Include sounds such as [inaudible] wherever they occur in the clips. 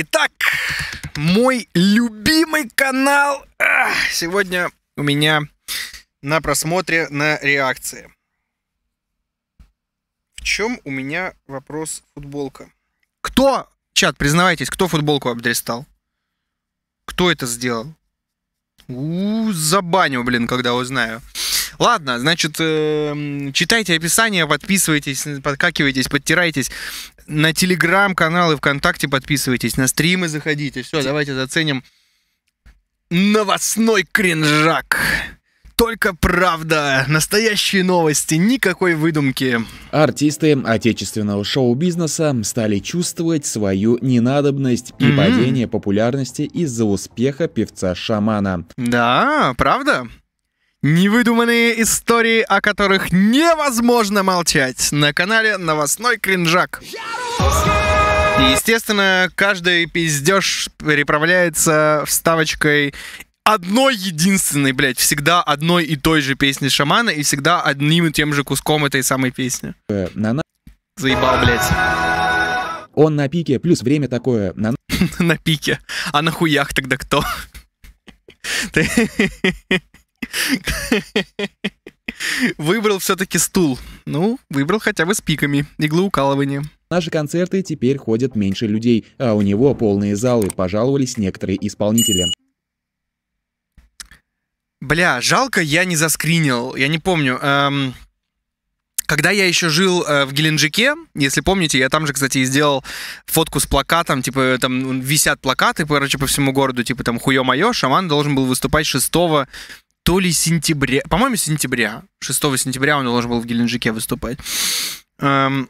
Итак, мой любимый канал. Сегодня у меня на просмотре, на реакции. В чем у меня вопрос футболка? Кто, чат, признавайтесь, кто футболку обдрестал? Кто это сделал? У, -у, -у забаню, блин, когда узнаю. Ладно, значит, эм, читайте описание, подписывайтесь, подкакивайтесь, подтирайтесь. На телеграм-канал и ВКонтакте подписывайтесь, на стримы заходите. Все, давайте заценим новостной кринжак. Только правда, настоящие новости, никакой выдумки. Артисты отечественного шоу-бизнеса стали чувствовать свою ненадобность и mm-hmm. падение популярности из-за успеха певца-шамана. Да, правда? Невыдуманные истории, о которых невозможно молчать. На канале Новостной Кринжак. естественно, каждый пиздеж переправляется вставочкой одной единственной, блядь, всегда одной и той же песни шамана и всегда одним и тем же куском этой самой песни. Э, на... Заебал, блядь. Он на пике, плюс время такое. На, [laughs] на пике. А на хуях тогда кто? [laughs] [laughs] Выбрал все-таки стул. Ну, выбрал хотя бы с пиками, иглоукалывание. Наши концерты теперь ходят меньше людей, а у него полные залы, пожаловались некоторые исполнители. Бля, жалко, я не заскринил, я не помню. Эм, когда я еще жил э, в Геленджике, если помните, я там же, кстати, сделал фотку с плакатом, типа там висят плакаты, короче, по всему городу, типа там хуё моё, шаман должен был выступать 6 то ли сентября, по-моему, сентября, 6 сентября он должен был в Геленджике выступать. Эм,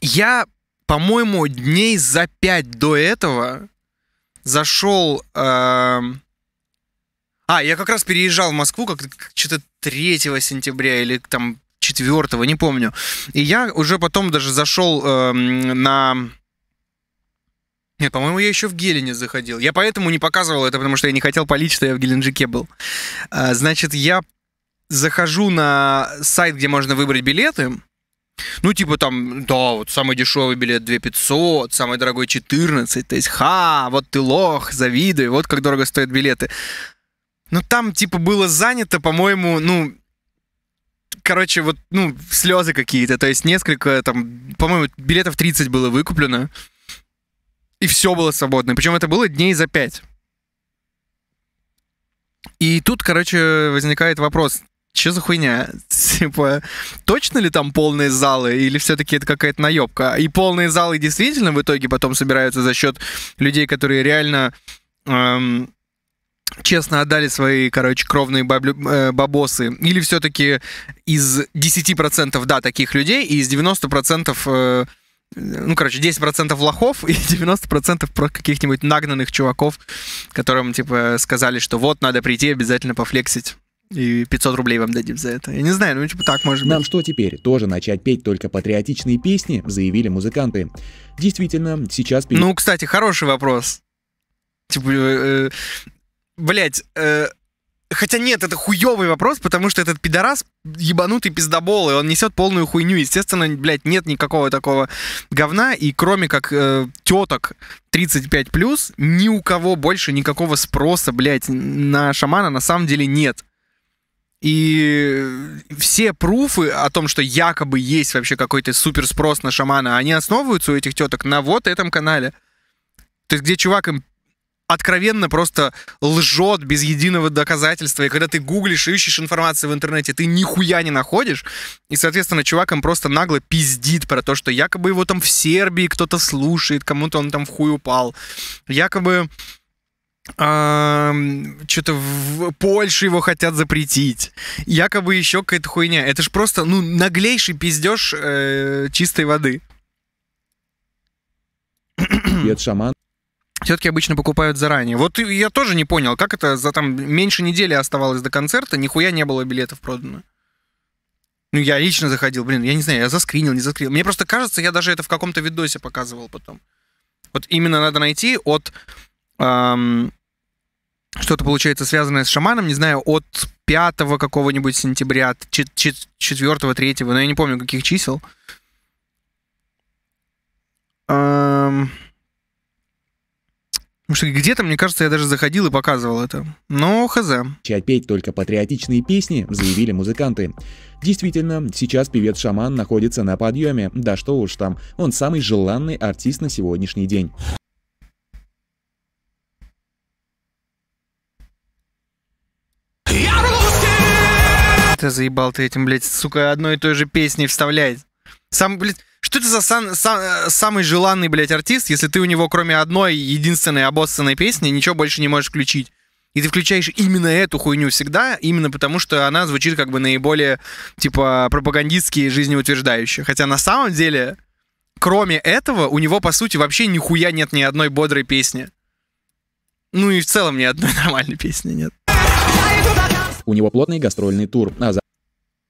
я, по-моему, дней за пять до этого зашел... Эм, а, я как раз переезжал в Москву, как, что-то 3 сентября или там 4, не помню. И я уже потом даже зашел э, на нет, по-моему, я еще в Гелене заходил. Я поэтому не показывал это, потому что я не хотел полить, что я в Геленджике был. А, значит, я захожу на сайт, где можно выбрать билеты. Ну, типа там, да, вот самый дешевый билет 2500, самый дорогой 14. То есть, ха, вот ты лох, завидуй, вот как дорого стоят билеты. Но там, типа, было занято, по-моему, ну, короче, вот, ну, слезы какие-то. То есть несколько, там, по-моему, билетов 30 было выкуплено. И все было свободно. Причем это было дней за пять. И тут, короче, возникает вопрос, что за хуйня? [laughs] Типа, точно ли там полные залы, или все-таки это какая-то наебка? И полные залы действительно в итоге потом собираются за счет людей, которые реально эм, честно отдали свои, короче, кровные баблю, э, бабосы. Или все-таки из 10% да, таких людей, и из 90% э, ну, короче, 10% лохов и 90% [laughs] про каких-нибудь нагнанных чуваков, которым, типа, сказали, что вот, надо прийти, обязательно пофлексить. И 500 рублей вам дадим за это. Я не знаю, ну типа так может Нам быть. Нам что теперь? Тоже начать петь только патриотичные песни, заявили музыканты. Действительно, сейчас... Ну, кстати, хороший вопрос. Типа, э, блять, э, Хотя нет, это хуёвый вопрос, потому что этот пидорас ебанутый пиздобол, и он несет полную хуйню. Естественно, блядь, нет никакого такого говна, и кроме как э, теток 35+, плюс, ни у кого больше никакого спроса, блядь, на шамана на самом деле нет. И все пруфы о том, что якобы есть вообще какой-то супер спрос на шамана, они основываются у этих теток на вот этом канале. То есть, где чувак им откровенно просто лжет без единого доказательства. И когда ты гуглишь и ищешь информацию в интернете, ты нихуя не находишь. И, соответственно, чувак им просто нагло пиздит про то, что якобы его там в Сербии кто-то слушает, кому-то он там в хуй упал. Якобы что-то в Польше его хотят запретить. Якобы еще какая-то хуйня. Это же просто, ну, наглейший пиздеж э, чистой воды. Привет, шаман все-таки обычно покупают заранее. Вот я тоже не понял, как это за там меньше недели оставалось до концерта, нихуя не было билетов продано. Ну, я лично заходил, блин, я не знаю, я заскринил, не заскринил. Мне просто кажется, я даже это в каком-то видосе показывал потом. Вот именно надо найти от... Эм, что-то, получается, связанное с шаманом, не знаю, от 5 какого-нибудь сентября, 4 3 но я не помню, каких чисел. Эм... Потому что где-то, мне кажется, я даже заходил и показывал это. Но хз. Опять только патриотичные песни, заявили музыканты. Действительно, сейчас певец-шаман находится на подъеме. Да что уж там, он самый желанный артист на сегодняшний день. Ты заебал ты этим, блядь, сука, одной и той же песни вставлять. Сам, блядь, что это за сам, сам, э, самый желанный, блядь, артист, если ты у него кроме одной единственной обоссанной песни ничего больше не можешь включить? И ты включаешь именно эту хуйню всегда, именно потому что она звучит как бы наиболее, типа, пропагандистски и жизнеутверждающе. Хотя на самом деле, кроме этого, у него, по сути, вообще нихуя нет ни одной бодрой песни. Ну и в целом ни одной [laughs] нормальной песни нет. У него плотный гастрольный тур. А за...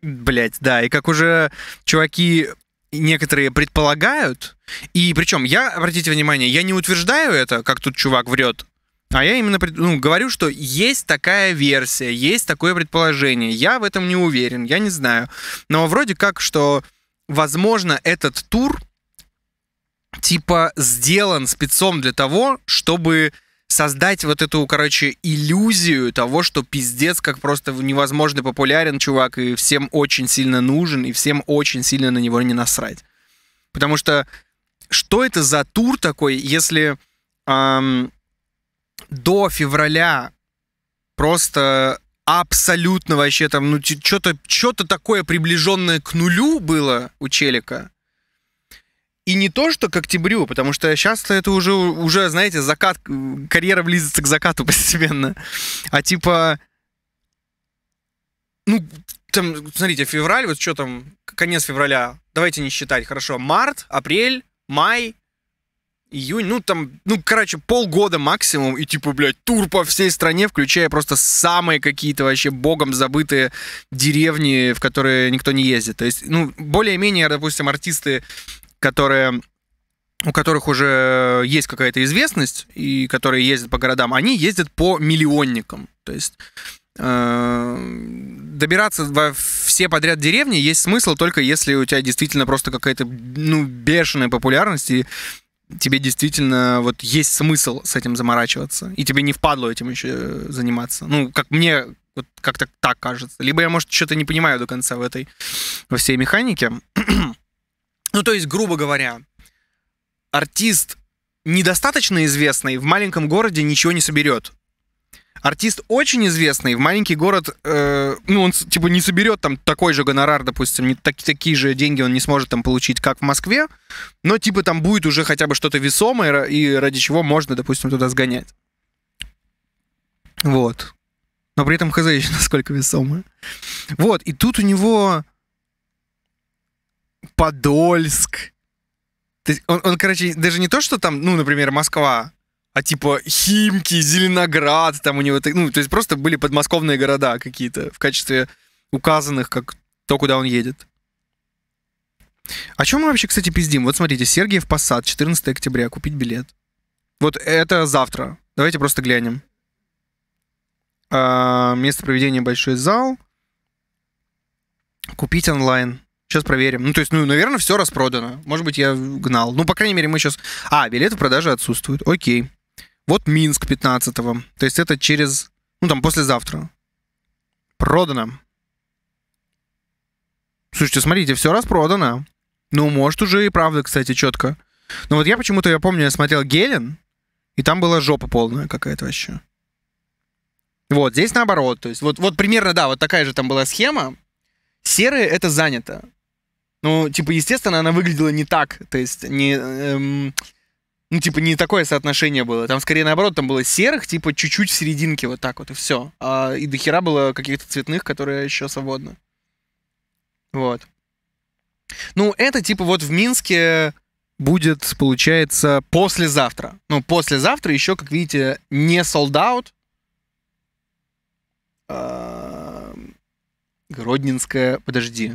Блять, да, и как уже чуваки некоторые предполагают, и причем я, обратите внимание, я не утверждаю это, как тут чувак врет, а я именно ну, говорю, что есть такая версия, есть такое предположение. Я в этом не уверен, я не знаю. Но вроде как, что, возможно, этот тур типа сделан спецом для того, чтобы создать вот эту, короче, иллюзию того, что пиздец как просто невозможно популярен чувак, и всем очень сильно нужен, и всем очень сильно на него не насрать. Потому что что это за тур такой, если эм, до февраля просто абсолютно вообще там, ну, что-то что такое приближенное к нулю было у Челика, и не то, что к октябрю, потому что сейчас это уже, уже, знаете, закат, карьера близится к закату [laughs] постепенно. А типа, ну, там, смотрите, февраль, вот что там, конец февраля, давайте не считать, хорошо, март, апрель, май, июнь, ну там, ну, короче, полгода максимум, и типа, блядь, тур по всей стране, включая просто самые какие-то вообще богом забытые деревни, в которые никто не ездит. То есть, ну, более-менее, допустим, артисты которые у которых уже есть какая-то известность и которые ездят по городам, они ездят по миллионникам. То есть э, добираться во все подряд деревни есть смысл только если у тебя действительно просто какая-то ну, бешеная популярность, и тебе действительно вот есть смысл с этим заморачиваться, и тебе не впадло этим еще заниматься. Ну, как мне вот как-то так кажется. Либо я, может, что-то не понимаю до конца в этой, во всей механике. Ну, то есть, грубо говоря, артист недостаточно известный в маленьком городе ничего не соберет. Артист очень известный, в маленький город, э, ну, он, типа, не соберет там такой же гонорар, допустим, не, так, такие же деньги он не сможет там получить, как в Москве, но, типа, там будет уже хотя бы что-то весомое, и ради чего можно, допустим, туда сгонять. Вот. Но при этом хз еще насколько весомое. Вот, и тут у него Подольск. Он, он, короче, даже не то, что там, ну, например, Москва, а типа Химки, Зеленоград, там у него, ну, то есть просто были подмосковные города какие-то в качестве указанных, как то, куда он едет. О чем мы вообще, кстати, пиздим? Вот смотрите, Сергиев Посад, 14 октября, купить билет. Вот это завтра. Давайте просто глянем. А, место проведения большой зал. Купить онлайн. Сейчас проверим. Ну, то есть, ну, наверное, все распродано. Может быть, я гнал. Ну, по крайней мере, мы сейчас... А, билеты в продаже отсутствуют. Окей. Вот Минск 15-го. То есть это через... Ну, там, послезавтра. Продано. Слушайте, смотрите, все распродано. Ну, может, уже и правда, кстати, четко. Но вот я почему-то, я помню, я смотрел Гелен, и там была жопа полная какая-то вообще. Вот, здесь наоборот. То есть вот, вот примерно, да, вот такая же там была схема. Серые — это занято. Ну, типа, естественно, она выглядела не так. То есть, не... Эм, ну, типа, не такое соотношение было. Там, скорее, наоборот, там было серых, типа, чуть-чуть в серединке, вот так вот, и все. А, и дохера было каких-то цветных, которые еще свободны. Вот. Ну, это, типа, вот в Минске будет, получается, послезавтра. Ну, послезавтра еще, как видите, не sold out. А... Подожди.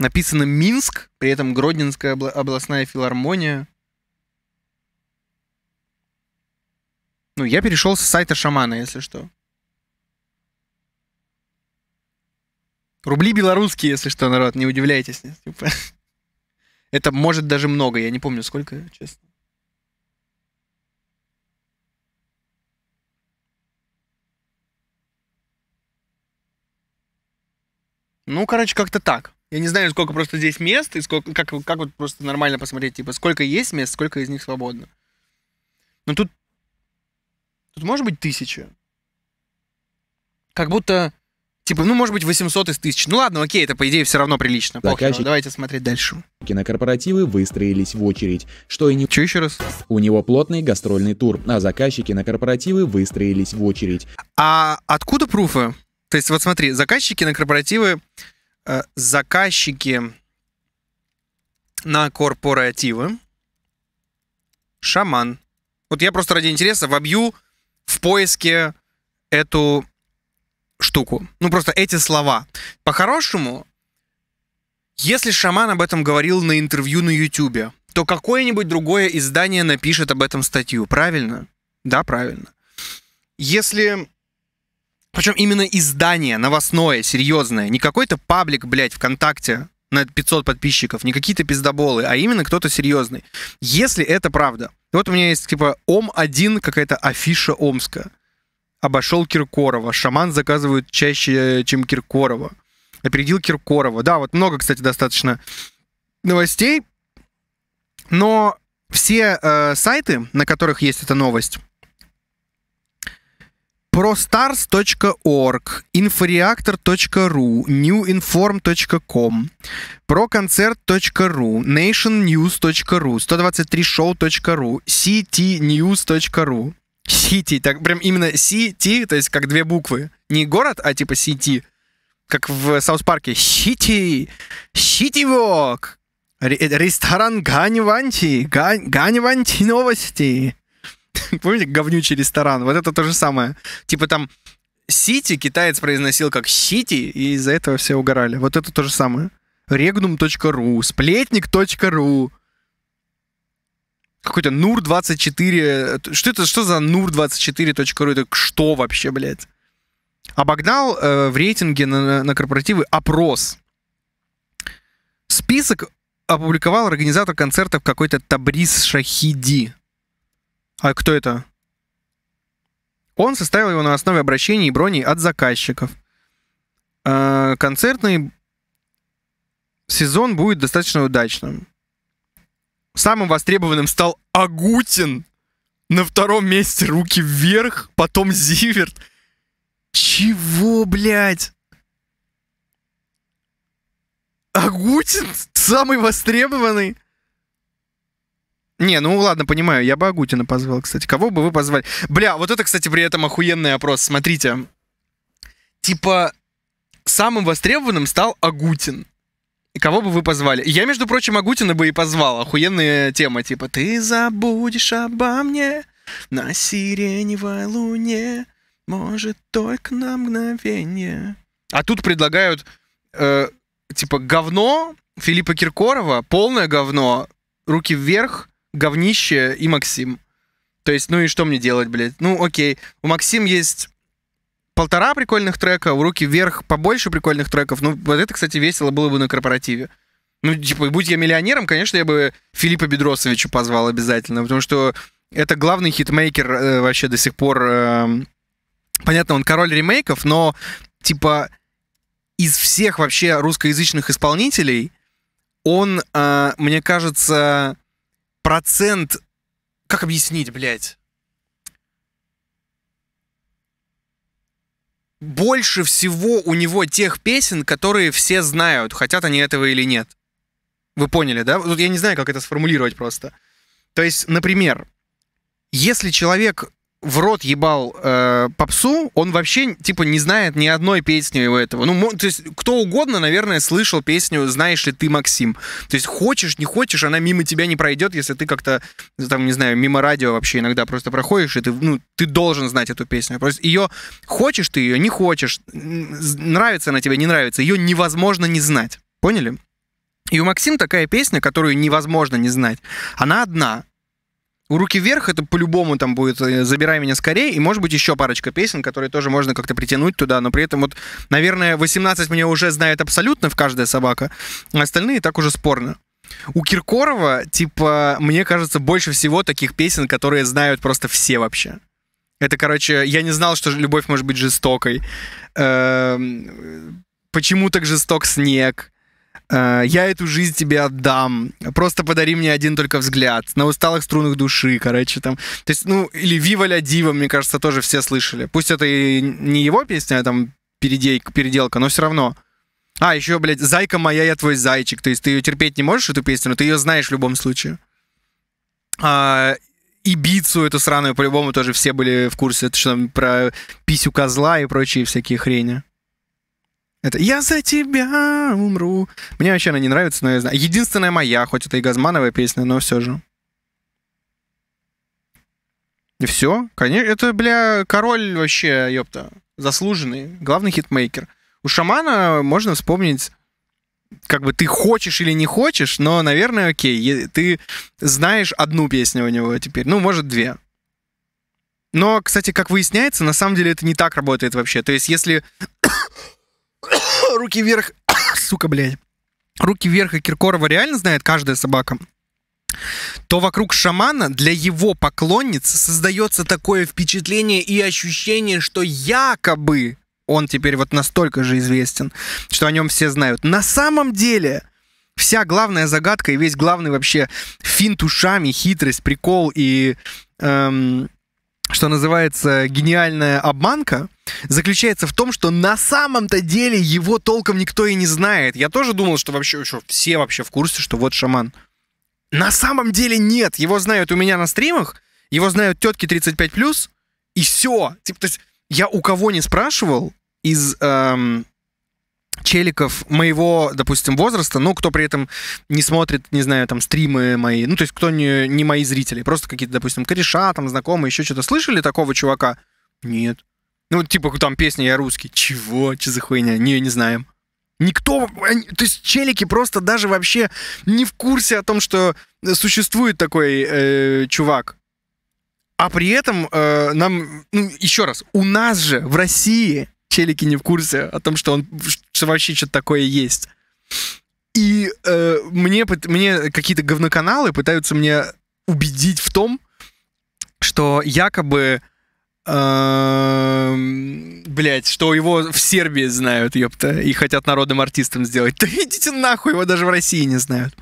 Написано Минск, при этом Гродненская областная филармония. Ну, я перешел с сайта шамана, если что. Рубли белорусские, если что, народ, не удивляйтесь. [laughs] Типа. Это может даже много, я не помню сколько, честно. Ну, короче, как-то так. Я не знаю, сколько просто здесь мест, и сколько, как, как вот просто нормально посмотреть, типа, сколько есть мест, сколько из них свободно. Но тут, тут может быть тысяча. Как будто, типа, ну, может быть, 800 из тысяч. Ну ладно, окей, это, по идее, все равно прилично. Заказчик... Ну, давайте смотреть дальше. Кинокорпоративы выстроились в очередь, что и не... Че еще раз? У него плотный гастрольный тур, а заказчики на корпоративы выстроились в очередь. А откуда пруфы? То есть, вот смотри, заказчики на корпоративы Э, заказчики на корпоративы. Шаман. Вот я просто ради интереса вобью в поиске эту штуку. Ну, просто эти слова. По-хорошему, если шаман об этом говорил на интервью на Ютубе, то какое-нибудь другое издание напишет об этом статью, правильно? Да, правильно. Если причем именно издание новостное, серьезное, не какой-то паблик, блядь, ВКонтакте на 500 подписчиков, не какие-то пиздоболы, а именно кто-то серьезный. Если это правда. Вот у меня есть, типа, Ом-1, какая-то афиша Омска. Обошел Киркорова. Шаман заказывают чаще, э, чем Киркорова. Опередил Киркорова. Да, вот много, кстати, достаточно новостей. Но все э, сайты, на которых есть эта новость, prostars.org, inforeactor.ru, newinform.com, proconcert.ru, nationnews.ru, 123show.ru, ctnews.ru. City, так прям именно city, то есть как две буквы. Не город, а типа city. Как в Саус Парке. City, city walk. Ресторан Ганиванти, Ганиванти новости. [laughs] Помните говнючий ресторан? Вот это то же самое. Типа там Сити китаец произносил как Сити, и из-за этого все угорали. Вот это то же самое. Regnum.ru, сплетник.ру. Какой-то Нур24. Что это? Что за Нур24.ру? Это что вообще, блядь? Обогнал э, в рейтинге на, на корпоративы опрос. Список опубликовал организатор концертов какой-то Табрис Шахиди. А кто это? Он составил его на основе обращений и броней от заказчиков. А, концертный сезон будет достаточно удачным. Самым востребованным стал Агутин. На втором месте руки вверх, потом Зиверт. Чего, блядь? Агутин самый востребованный. Не, ну ладно, понимаю, я бы Агутина позвал, кстати. Кого бы вы позвали? Бля, вот это, кстати, при этом охуенный опрос. Смотрите. Типа, самым востребованным стал Агутин. Кого бы вы позвали? Я, между прочим, Агутина бы и позвал. Охуенная тема, типа, ты забудешь обо мне на сиреневой луне, может, только на мгновение. А тут предлагают, э, типа, говно Филиппа Киркорова, полное говно, руки вверх, говнище и Максим. То есть, ну и что мне делать, блядь? Ну, окей. У Максим есть полтора прикольных трека, у руки вверх побольше прикольных треков. Ну, вот это, кстати, весело было бы на корпоративе. Ну, типа, будь я миллионером, конечно, я бы Филиппа Бедросовича позвал обязательно, потому что это главный хитмейкер э, вообще до сих пор. Э, понятно, он король ремейков, но, типа, из всех вообще русскоязычных исполнителей он, э, мне кажется, процент... Как объяснить, блядь? Больше всего у него тех песен, которые все знают, хотят они этого или нет. Вы поняли, да? Тут я не знаю, как это сформулировать просто. То есть, например, если человек в рот ебал э, попсу, он вообще, типа, не знает ни одной песни у этого. Ну, то есть, кто угодно, наверное, слышал песню «Знаешь ли ты, Максим?». То есть, хочешь, не хочешь, она мимо тебя не пройдет, если ты как-то, там, не знаю, мимо радио вообще иногда просто проходишь, и ты, ну, ты должен знать эту песню. Просто ее хочешь ты ее, не хочешь, нравится она тебе, не нравится, ее невозможно не знать. Поняли? И у Максим такая песня, которую невозможно не знать. Она одна, Руки вверх это по-любому там будет э, «Забирай меня скорее», и, может быть, еще парочка песен, которые тоже можно как-то притянуть туда, но при этом вот, наверное, 18 меня уже знает абсолютно в каждая собака, а остальные так уже спорно. У Киркорова, типа, мне кажется, больше всего таких песен, которые знают просто все вообще. Это, короче, я не знал, что любовь может быть жестокой. Эм, Почему так жесток снег? Э, я эту жизнь тебе отдам, просто подари мне один только взгляд, на усталых струнах души, короче, там, то есть, ну, или Вива ля Дива, мне кажется, тоже все слышали, пусть это и не его песня, а там переделка, но все равно. А, еще, блядь, «Зайка моя, я твой зайчик», то есть ты ее терпеть не можешь, эту песню, но ты ее знаешь в любом случае. А, Бицу эту сраную по-любому тоже все были в курсе, это что там про писю козла и прочие всякие хрени. Это «Я за тебя умру». Мне вообще она не нравится, но я знаю. Единственная моя, хоть это и Газмановая песня, но все же. И все. Конечно, это, бля, король вообще, ёпта. Заслуженный. Главный хитмейкер. У шамана можно вспомнить как бы ты хочешь или не хочешь, но, наверное, окей, ты знаешь одну песню у него теперь, ну, может, две. Но, кстати, как выясняется, на самом деле это не так работает вообще. То есть, если [coughs] Руки вверх. [coughs] Сука, блядь. Руки вверх и Киркорова реально знает каждая собака то вокруг шамана для его поклонниц создается такое впечатление и ощущение, что якобы он теперь вот настолько же известен, что о нем все знают. На самом деле вся главная загадка и весь главный вообще финт ушами, хитрость, прикол и, эм, что называется, гениальная обманка — заключается в том, что на самом-то деле его толком никто и не знает. Я тоже думал, что вообще что все вообще в курсе, что вот шаман. На самом деле нет. Его знают у меня на стримах, его знают тетки 35+, и все. Типа, то есть я у кого не спрашивал из эм, челиков моего, допустим, возраста, ну, кто при этом не смотрит, не знаю, там, стримы мои, ну, то есть кто не, не мои зрители, просто какие-то, допустим, кореша, там, знакомые, еще что-то слышали такого чувака? Нет. Ну, типа, там песня «Я русский». Чего? Че за хуйня? Не, не знаем. Никто, то есть челики просто даже вообще не в курсе о том, что существует такой э, чувак. А при этом э, нам, ну, еще раз, у нас же в России челики не в курсе о том, что он, что вообще что-то такое есть. И э, мне, мне какие-то говноканалы пытаются мне убедить в том, что якобы Блять, что его в Сербии знают, ёпта, и хотят народным артистом сделать. [laughs] Да идите нахуй, его даже в России не знают.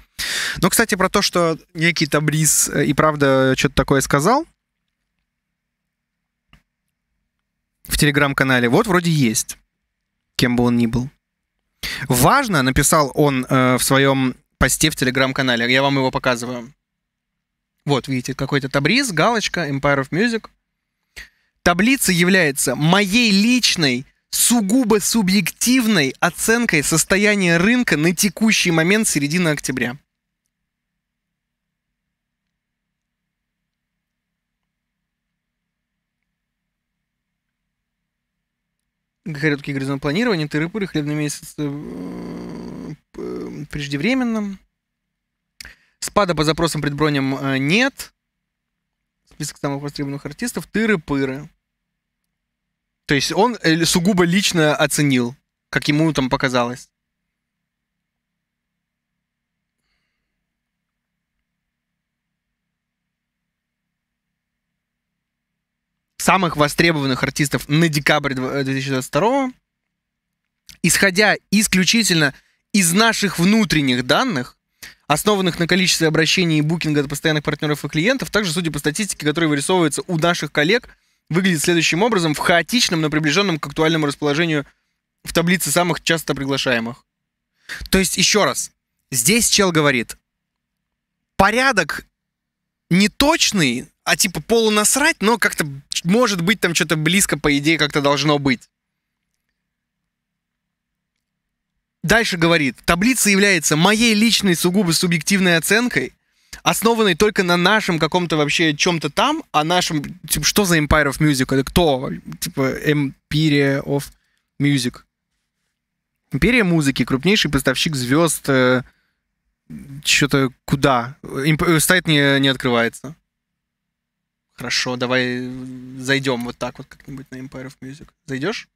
Ну, кстати, про то, что некий Табрис э, и правда что-то такое сказал в телеграм-канале, вот вроде есть, кем бы он ни был. Важно, написал он э, в своем посте в телеграм-канале, я вам его показываю. Вот, видите, какой-то Табрис, галочка, Empire of Music — Таблица является моей личной сугубо субъективной оценкой состояния рынка на текущий момент середины октября. Городки горизонт планирования, тыры-пыры, хлебный месяц э, э, э, преждевременным. Спада по запросам предброням нет. Список самых востребованных артистов. Тыры-пыры. То есть он э, сугубо лично оценил, как ему там показалось. самых востребованных артистов на декабрь 2022 э, исходя исключительно из наших внутренних данных, основанных на количестве обращений и букинга от постоянных партнеров и клиентов, также судя по статистике, которая вырисовывается у наших коллег выглядит следующим образом в хаотичном, но приближенном к актуальному расположению в таблице самых часто приглашаемых. То есть, еще раз, здесь чел говорит, порядок не точный, а типа полунасрать, но как-то может быть там что-то близко, по идее, как-то должно быть. Дальше говорит, таблица является моей личной сугубо субъективной оценкой, основанный только на нашем каком-то вообще чем-то там, а нашем, типа, что за Empire of Music? Это кто? Типа, Empire of Music. Империя музыки, крупнейший поставщик звезд, э, что-то куда? Имп- э, сайт не, не открывается. Хорошо, давай зайдем вот так вот как-нибудь на Empire of Music. Зайдешь?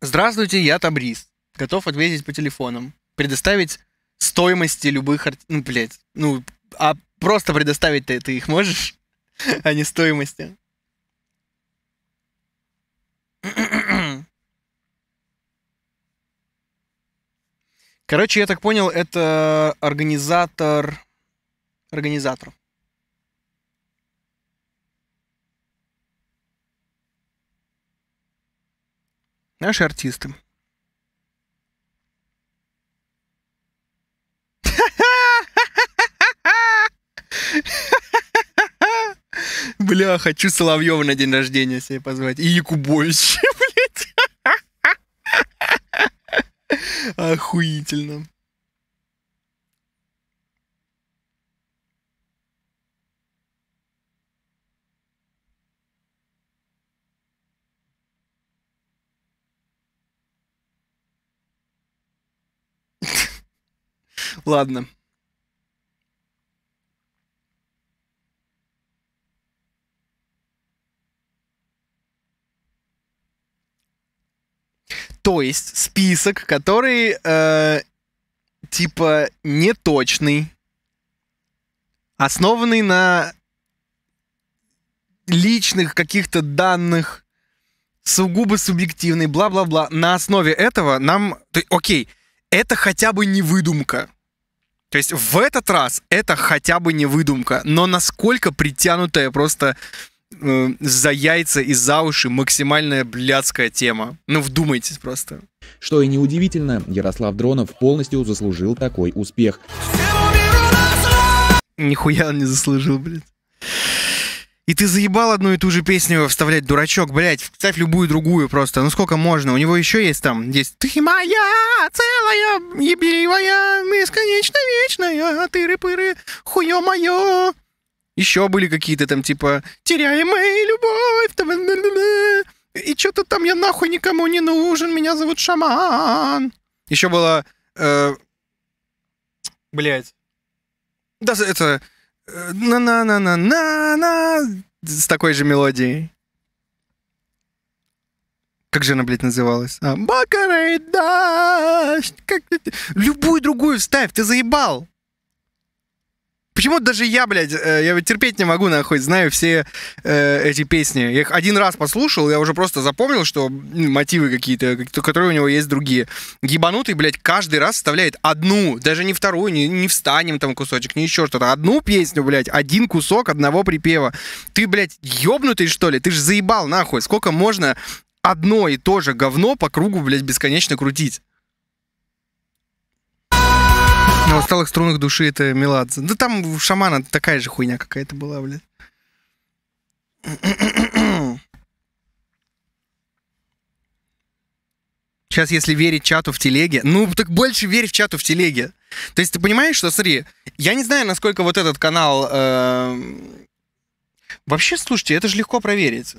Здравствуйте, я Табрис. Готов ответить по телефонам. Предоставить стоимости любых... Арт... Ну, блядь, ну, а просто предоставить-то ты их можешь, [laughs] а не стоимости. Короче, я так понял, это организатор... Организатор. Наши артисты. Бля, хочу Соловьева на день рождения себе позвать. И Якубович, [laughs] блядь. Охуительно. [laughs] Ладно. То есть список, который э, типа неточный, основанный на личных каких-то данных, сугубо субъективный, бла-бла-бла. На основе этого нам... То, окей, это хотя бы не выдумка. То есть в этот раз это хотя бы не выдумка, но насколько притянутая просто Э, за яйца и за уши максимальная блядская тема. Ну вдумайтесь просто. Что и неудивительно, Ярослав Дронов полностью заслужил такой успех. Нихуя он не заслужил, блядь. И ты заебал одну и ту же песню вставлять, дурачок, блядь, вставь любую другую просто, ну сколько можно, у него еще есть там, есть «Ты моя, целая, ебливая, бесконечно вечная, а тыры-пыры, хуё моё». Еще были какие-то там типа «Теряемая любовь!» там И что-то там я нахуй никому не нужен, меня зовут Шаман. Еще было... Э, Блять. Да, это... Э, На-на-на-на-на-на... С такой же мелодией. Как же она, блядь, называлась? А, Бакарей дождь! Как... Любую другую вставь, ты заебал! Почему даже я, блядь, э, я ведь терпеть не могу, нахуй, знаю все э, эти песни. Я их один раз послушал, я уже просто запомнил, что мотивы какие-то, которые у него есть другие. Гибанутый, блядь, каждый раз вставляет одну, даже не вторую, не, не встанем там кусочек, не еще что-то. Одну песню, блядь, один кусок одного припева. Ты, блядь, ёбнутый, что ли? Ты же заебал, нахуй. Сколько можно одно и то же говно по кругу, блядь, бесконечно крутить? На усталых струнах души это Меладзе. Да там у шамана такая же хуйня какая-то была, блядь. Сейчас, если верить чату в телеге, ну так больше верь в чату в телеге. То есть ты понимаешь, что, смотри, я не знаю, насколько вот этот канал... Э... Вообще, слушайте, это же легко проверить.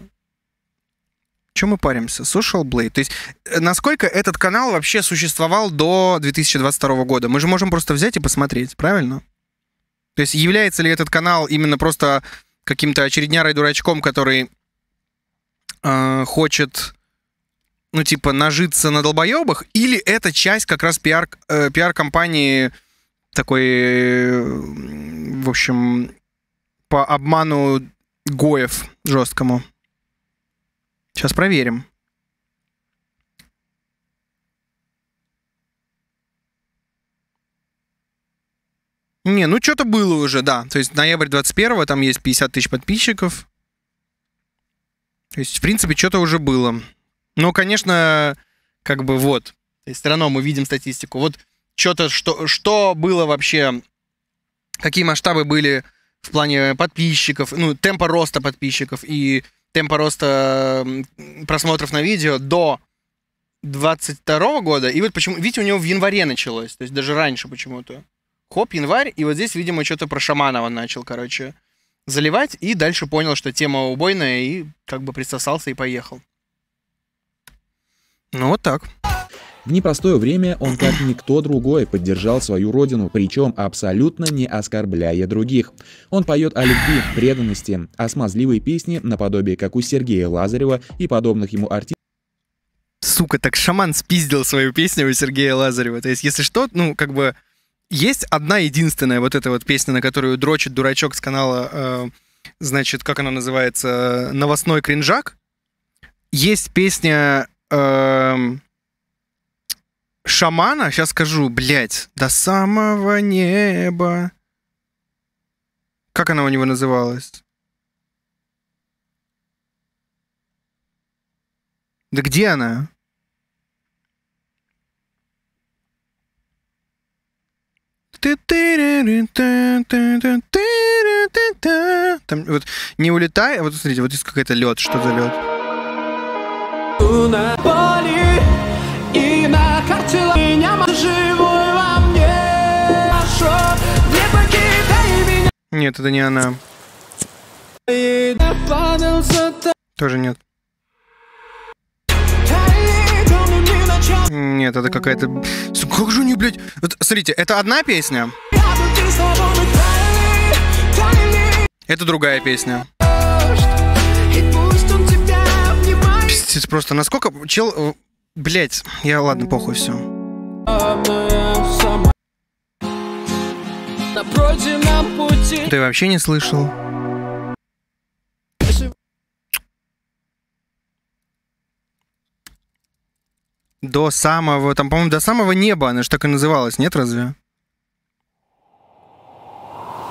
Чем мы паримся? Social Blade. То есть, э, насколько этот канал вообще существовал до 2022 года? Мы же можем просто взять и посмотреть, правильно? То есть, является ли этот канал именно просто каким-то очереднярой дурачком, который э, хочет, ну, типа, нажиться на долбоебах, или это часть как раз пиар, э, пиар-компании такой, э, в общем, по обману Гоев жесткому? Сейчас проверим. Не, ну что-то было уже, да. То есть ноябрь 21 там есть 50 тысяч подписчиков. То есть, в принципе, что-то уже было. Но, конечно, как бы вот. То есть все равно мы видим статистику. Вот что-то, что, что было вообще, какие масштабы были в плане подписчиков, ну, темпа роста подписчиков и темпа роста просмотров на видео до 22 года. И вот почему... Видите, у него в январе началось, то есть даже раньше почему-то. Хоп, январь, и вот здесь, видимо, что-то про Шаманова начал, короче, заливать, и дальше понял, что тема убойная, и как бы присосался и поехал. Ну, вот так. В непростое время он, как никто другой, поддержал свою родину, причем абсолютно не оскорбляя других. Он поет о любви, преданности, о смазливой песне, наподобие как у Сергея Лазарева и подобных ему артистов, Сука, так шаман спиздил свою песню у Сергея Лазарева. То есть, если что, ну, как бы, есть одна единственная вот эта вот песня, на которую дрочит дурачок с канала, э, значит, как она называется, новостной кринжак. Есть песня, э, шамана, сейчас скажу, блядь, до самого неба. Как она у него называлась? Да где она? Там вот не улетай, а вот смотрите, вот здесь какой-то лед, что за лед? Нет, это не она. Тоже нет. Нет, это какая-то... Как же они, блядь... Вот, смотрите, это одна песня. Это другая песня. Пиздец, просто насколько... Чел... Блять, я ладно, похуй, все. вроде на пути. Ты вообще не слышал? До самого, там, по-моему, до самого неба, она же так и называлась, нет разве?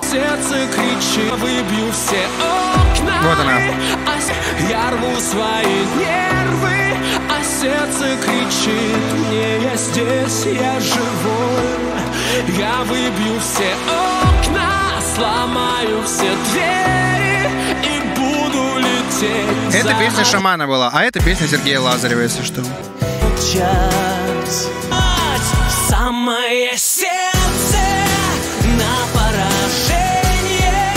Сердце кричит, выбью все окна. Вот она. А я рву свои нервы, а сердце кричит мне, я здесь, я живой. Я выбью все окна окна Сломаю все двери и буду лететь Это песня Шамана была, а это песня Сергея Лазарева, если что. Час. Самое сердце на поражение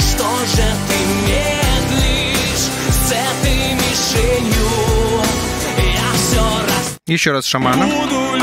Что же ты медлишь с этой мишенью? Я все раз... Еще раз Шамана. Буду ли...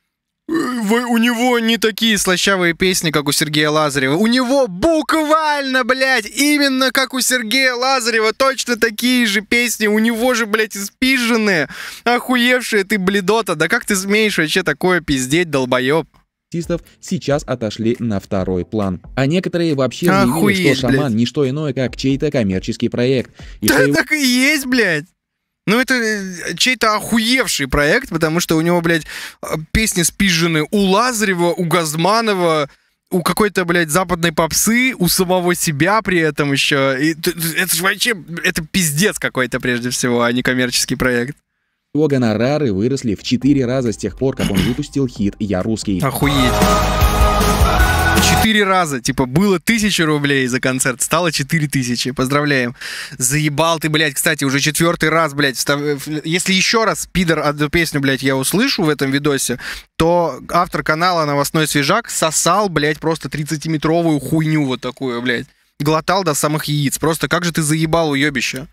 Вы, у него не такие слащавые песни, как у Сергея Лазарева. У него буквально, блядь, именно как у Сергея Лазарева, точно такие же песни. У него же, блядь, испиженные, охуевшие ты, бледота. Да как ты смеешь вообще такое пиздеть, долбоеб? артистов сейчас отошли на второй план. А некоторые вообще заявили, что «Шаман» — не что иное, как чей-то коммерческий проект. И да что так и есть, блядь! Ну, это э, чей-то охуевший проект, потому что у него, блядь, э, песни спижены у Лазарева, у Газманова, у какой-то, блядь, западной попсы, у самого себя при этом еще. И, это же вообще, это пиздец какой-то прежде всего, а не коммерческий проект. Его гонорары выросли в четыре раза с тех пор, как он выпустил хит «Я русский». Охуеть четыре раза. Типа, было тысяча рублей за концерт, стало четыре тысячи. Поздравляем. Заебал ты, блядь. Кстати, уже четвертый раз, блядь. Встав... Если еще раз, пидор, эту песню, блядь, я услышу в этом видосе, то автор канала «Новостной свежак» сосал, блядь, просто 30-метровую хуйню вот такую, блядь. Глотал до самых яиц. Просто как же ты заебал, уебище.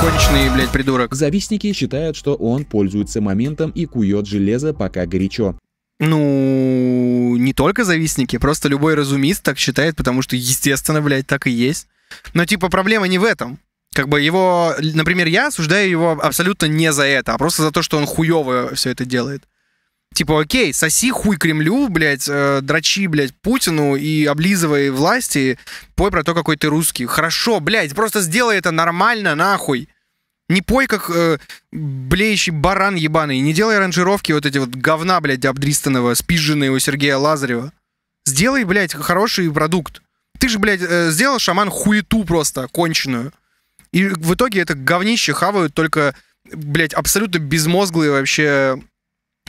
Конченый, блядь, придурок. Завистники считают, что он пользуется моментом и кует железо, пока горячо. Ну, не только завистники, просто любой разумист так считает, потому что, естественно, блядь, так и есть. Но, типа, проблема не в этом. Как бы его, например, я осуждаю его абсолютно не за это, а просто за то, что он хуево все это делает. Типа, окей, соси хуй Кремлю, блядь, э, дрочи, блядь, Путину и облизывай власти, пой про то, какой ты русский. Хорошо, блядь, просто сделай это нормально, нахуй. Не пой, как э, блеющий баран ебаный. Не делай ранжировки вот эти вот говна, блядь, обдристанного, спизженные у Сергея Лазарева. Сделай, блядь, хороший продукт. Ты же, блядь, э, сделал шаман хуету просто, конченую. И в итоге это говнище хавают только, блядь, абсолютно безмозглые вообще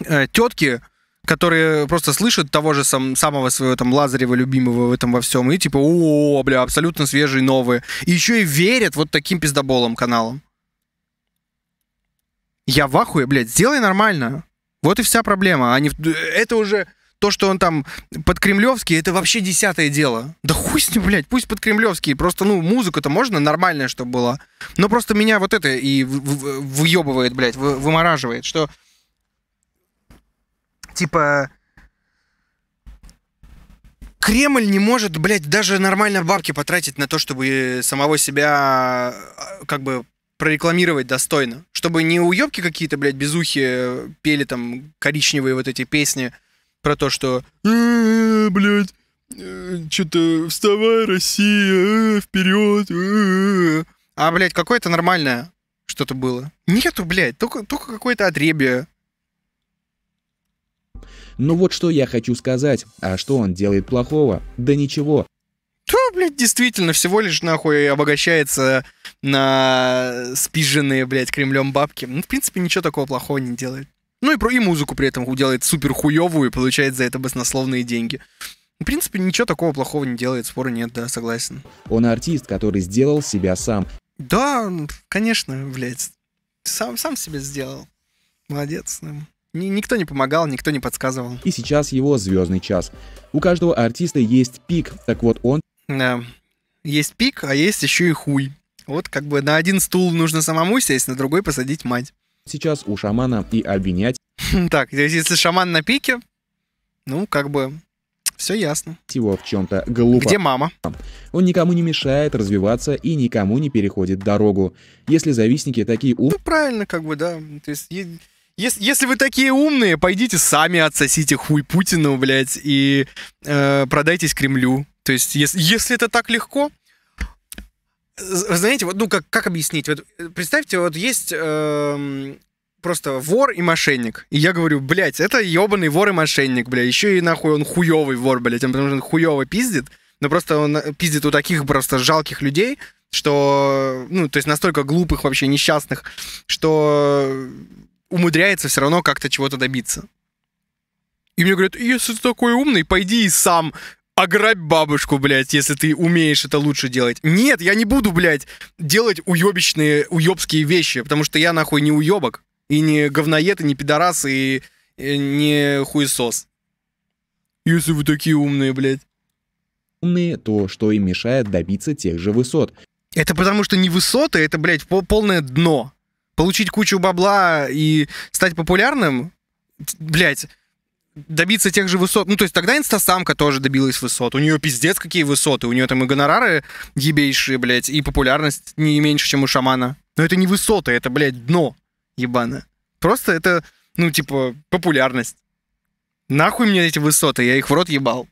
э, тетки, которые просто слышат того же сам, самого своего там Лазарева любимого в этом во всем, и типа, о, бля, абсолютно свежие, новые. И еще и верят вот таким пиздоболом каналам. Я в ахуе, блядь, сделай нормально. Вот и вся проблема. Они... Это уже то, что он там под кремлевский, это вообще десятое дело. Да хуй с ним, блядь, пусть под кремлевский. Просто, ну, музыка то можно нормальная, чтобы была. Но просто меня вот это и выебывает, блядь, вы вымораживает, что типа Кремль не может, блядь, даже нормально бабки потратить на то, чтобы самого себя а, как бы прорекламировать достойно. Чтобы не уебки какие-то, блядь, безухи э, пели там коричневые вот эти песни про то, что «Э, блядь, э, что-то вставай, Россия, вперед. А, блядь, какое-то нормальное что-то было. Нету, блядь, только, только какое-то отребие. Ну вот что я хочу сказать. А что он делает плохого? Да ничего. Да, блядь, действительно, всего лишь нахуй обогащается на спиженные, блядь, Кремлем бабки. Ну, в принципе, ничего такого плохого не делает. Ну и про и музыку при этом делает супер хуевую и получает за это баснословные деньги. В принципе, ничего такого плохого не делает, спора нет, да, согласен. Он артист, который сделал себя сам. Да, конечно, блядь. Сам, сам себе сделал. Молодец. Да. Ну, никто не помогал, никто не подсказывал. И сейчас его звездный час. У каждого артиста есть пик, так вот он... Да, есть пик, а есть еще и хуй. Вот как бы на один стул нужно самому сесть, на другой посадить мать. Сейчас у шамана и обвинять. Хм, так, если шаман на пике, ну, как бы, все ясно. Его в чем-то глупо. Где мама? Он никому не мешает развиваться и никому не переходит дорогу. Если завистники такие умные, Ну, правильно, как бы, да. То есть, если, если вы такие умные, пойдите сами отсосите хуй Путину, блядь, и э, продайтесь Кремлю. То есть, если, если это так легко, знаете, вот, ну, как, как объяснить? Вот, э, представьте, вот есть э, просто вор и мошенник. И я говорю, блядь, это ебаный вор и мошенник, блядь. Еще и нахуй он хуевый вор, блядь, потому что он хуево пиздит. Но просто он э, пиздит у таких просто жалких людей, что, ну, то есть настолько глупых вообще несчастных, что умудряется все равно как-то чего-то добиться. И мне говорят, если ты такой умный, пойди и сам ограбь бабушку, блядь, если ты умеешь это лучше делать. Нет, я не буду, блядь, делать уебищные, уебские вещи, потому что я, нахуй, не уебок, и не говноед, и не пидорас, и, и не хуесос. Если вы такие умные, блядь. Умные, то что им мешает добиться тех же высот. Это потому что не высоты, это, блядь, полное дно. Получить кучу бабла и стать популярным, блядь, добиться тех же высот. Ну, то есть тогда инстасамка тоже добилась высот. У нее пиздец какие высоты. У нее там и гонорары ебейшие, блядь, и популярность не меньше, чем у шамана. Но это не высоты, это, блядь, дно ебаное. Просто это, ну, типа, популярность. Нахуй мне эти высоты, я их в рот ебал.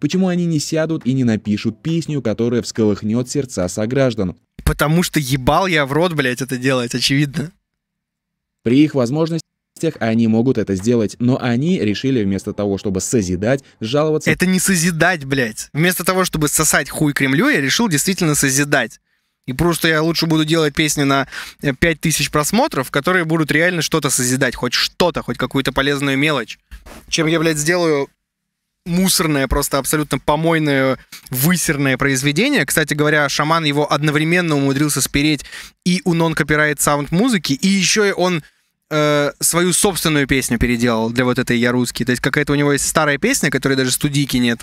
Почему они не сядут и не напишут песню, которая всколыхнет сердца сограждан? Потому что ебал я в рот, блядь, это делать, очевидно. При их возможности тех а они могут это сделать, но они решили вместо того, чтобы созидать, жаловаться... Это не созидать, блядь. Вместо того, чтобы сосать хуй Кремлю, я решил действительно созидать. И просто я лучше буду делать песни на 5000 э, просмотров, которые будут реально что-то созидать, хоть что-то, хоть какую-то полезную мелочь, чем я, блядь, сделаю мусорное, просто абсолютно помойное, высерное произведение. Кстати говоря, шаман его одновременно умудрился спереть и у нон-копирайт саунд музыки, и еще и он Э, свою собственную песню переделал для вот этой «Я русский». То есть какая-то у него есть старая песня, которой даже студийки нет.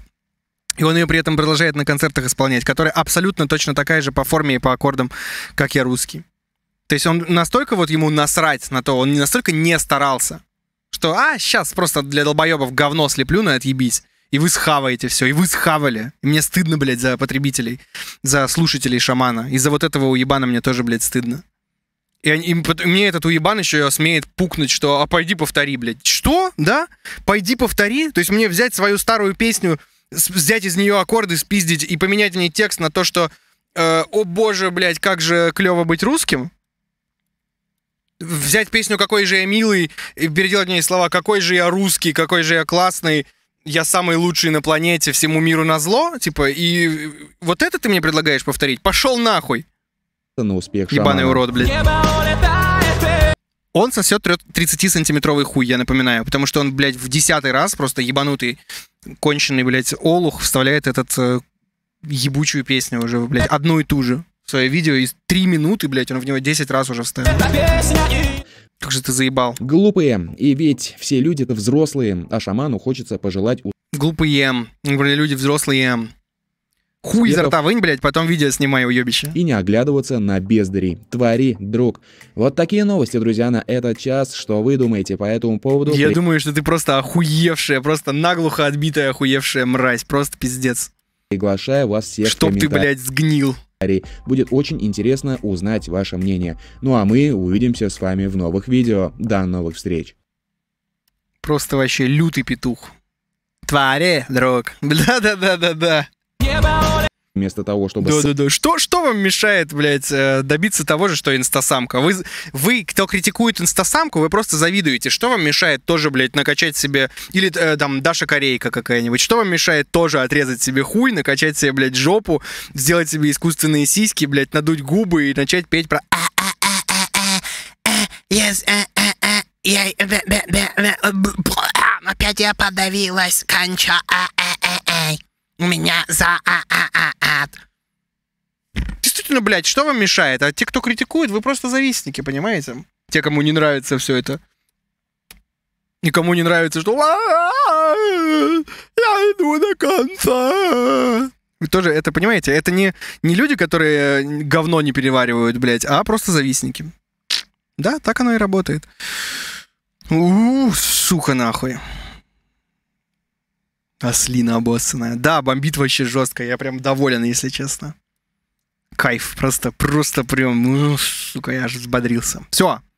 И он ее при этом продолжает на концертах исполнять, которая абсолютно точно такая же по форме и по аккордам, как «Я русский». То есть он настолько вот ему насрать на то, он настолько не старался, что «А, сейчас просто для долбоебов говно слеплю на отъебись» и вы схаваете все, и вы схавали. И мне стыдно, блядь, за потребителей, за слушателей шамана. и за вот этого уебана мне тоже, блядь, стыдно. И, они, и, мне этот уебан еще смеет пукнуть, что «А пойди повтори, блядь». Что? Да? «Пойди повтори»? То есть мне взять свою старую песню, взять из нее аккорды, спиздить и поменять в ней текст на то, что э, «О боже, блядь, как же клево быть русским»? Взять песню «Какой же я милый» и переделать в ней слова «Какой же я русский», «Какой же я классный», я самый лучший на планете, всему миру на зло, типа, и э, вот это ты мне предлагаешь повторить? Пошел нахуй! просто на успех Ебаный урод, блядь. Он сосет 30-сантиметровый хуй, я напоминаю, потому что он, блядь, в десятый раз просто ебанутый, конченый, блядь, олух вставляет этот э, ебучую песню уже, блядь, одну и ту же. Свое видео из три минуты, блядь, он в него 10 раз уже вставил. Как же ты заебал. Глупые. И ведь все люди-то взрослые, а шаману хочется пожелать... Глупые. Глупые. Люди взрослые. Хуй изо рта вынь, блядь, потом видео снимай, уебище. И не оглядываться на бездарей. Твори, друг. Вот такие новости, друзья, на этот час. Что вы думаете по этому поводу? Я думаю, что ты просто охуевшая, просто наглухо отбитая охуевшая мразь. Просто пиздец. Приглашаю вас всех Чтоб ты, блядь, сгнил. Будет очень интересно узнать ваше мнение. Ну а мы увидимся с вами в новых видео. До новых встреч. Просто вообще лютый петух. Твари, друг. [laughs] Да-да-да-да-да вместо того, чтобы... Да-да-да. Что, что вам мешает, блядь, э, добиться того же, что инстасамка? Вы, вы, кто критикует инстасамку, вы просто завидуете. Что вам мешает тоже, блядь, накачать себе... Или э, там Даша Корейка какая-нибудь. Что вам мешает тоже отрезать себе хуй, накачать себе, блядь, жопу, сделать себе искусственные сиськи, блядь, надуть губы и начать петь про... Опять я подавилась, конча, а, а, а, У меня за, а, а, а нет. Действительно, блядь, что вам мешает? А те, кто критикует, вы просто завистники, понимаете? Те, кому не нравится все это. Никому не нравится, что я иду до конца. Вы тоже это понимаете? Это не, не люди, которые э, говно не переваривают, блядь, а просто завистники. Да, так оно и работает. У, сука, нахуй. Ослина обоссанная. Да, бомбит вообще жестко. Я прям доволен, если честно. Кайф. Просто, просто прям, ну, сука, я аж взбодрился. Все,